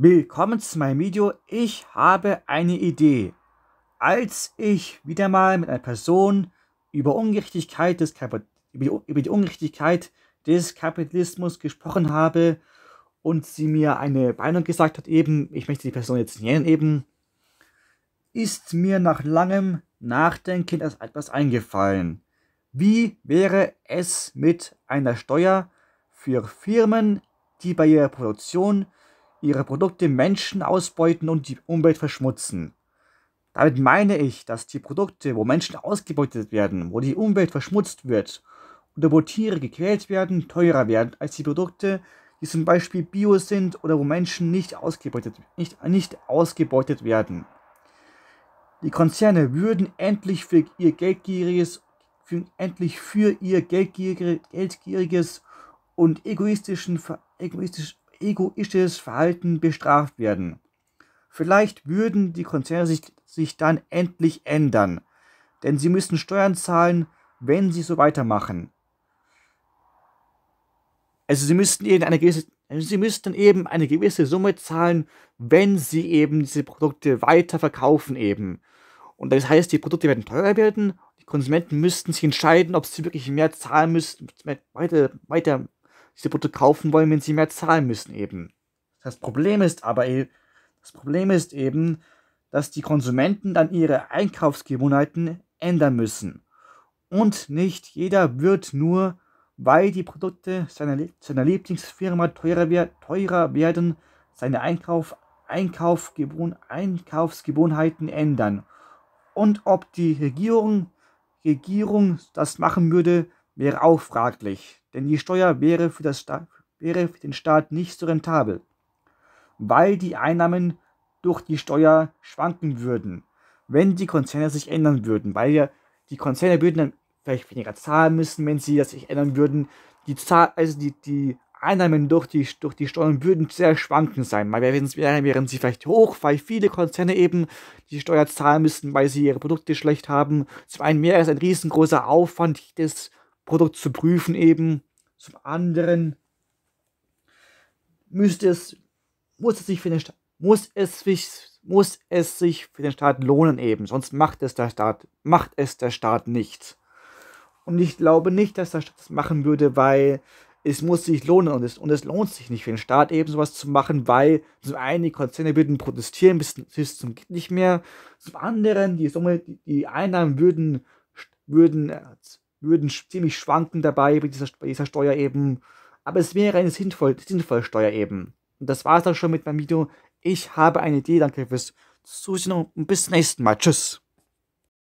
Willkommen zu meinem Video. Ich habe eine Idee. Als ich wieder mal mit einer Person über, Ungerechtigkeit des über die Ungerechtigkeit des Kapitalismus gesprochen habe und sie mir eine Meinung gesagt hat, eben, ich möchte die Person jetzt nennen, eben, ist mir nach langem Nachdenken etwas eingefallen. Wie wäre es mit einer Steuer für Firmen, die bei ihrer Produktion ihre Produkte Menschen ausbeuten und die Umwelt verschmutzen. Damit meine ich, dass die Produkte, wo Menschen ausgebeutet werden, wo die Umwelt verschmutzt wird oder wo Tiere gequält werden, teurer werden als die Produkte, die zum Beispiel bio sind oder wo Menschen nicht ausgebeutet, nicht, nicht ausgebeutet werden. Die Konzerne würden endlich für ihr geldgieriges, für, endlich für ihr geldgieriges, geldgieriges und egoistischen, egoistisch, egoistisches Verhalten bestraft werden. Vielleicht würden die Konzerne sich, sich dann endlich ändern, denn sie müssen Steuern zahlen, wenn sie so weitermachen. Also sie müssten eben eine gewisse, sie müssten eben eine gewisse Summe zahlen, wenn sie eben diese Produkte weiterverkaufen eben. Und das heißt, die Produkte werden teurer werden. Die Konsumenten müssten sich entscheiden, ob sie wirklich mehr zahlen müssten, weiter, weiter diese Produkte kaufen wollen, wenn sie mehr zahlen müssen eben. Das Problem ist aber e-, das Problem ist eben, dass die Konsumenten dann ihre Einkaufsgewohnheiten ändern müssen. Und nicht jeder wird nur, weil die Produkte seiner, seiner Lieblingsfirma teurer, teurer werden, seine Einkauf, Einkaufgewohn, Einkaufsgewohnheiten ändern. Und ob die Regierung, Regierung das machen würde, wäre auch fraglich, denn die Steuer wäre für, das Sta wäre für den Staat nicht so rentabel, weil die Einnahmen durch die Steuer schwanken würden, wenn die Konzerne sich ändern würden, weil ja die Konzerne würden dann vielleicht weniger zahlen müssen, wenn sie das sich ändern würden. Die, Zahl, also die, die Einnahmen durch die, durch die Steuern würden sehr schwankend sein, weil wäre, wären sie vielleicht hoch, weil viele Konzerne eben die Steuer zahlen müssen, weil sie ihre Produkte schlecht haben. Zum einen wäre es ein riesengroßer Aufwand, jedes Produkt zu prüfen eben. Zum anderen müsste es, muss es sich für den Staat, muss es sich, muss es sich für den Staat lohnen eben. Sonst macht es der Staat, macht es der Staat nicht. Und ich glaube nicht, dass der Staat das machen würde, weil es muss sich lohnen und es, und es lohnt sich nicht für den Staat eben sowas zu machen, weil zum einen die Konzerne würden protestieren bis, bis zum geht nicht mehr, zum anderen die Summe, die, Einnahmen würden, würden äh, würden ziemlich schwanken dabei bei dieser, bei dieser Steuer eben. Aber es wäre eine sinnvoll, sinnvolle Steuer eben. Und das war's dann schon mit meinem Video. Ich habe eine Idee. Danke fürs Zusehen und bis zum nächsten Mal. Tschüss.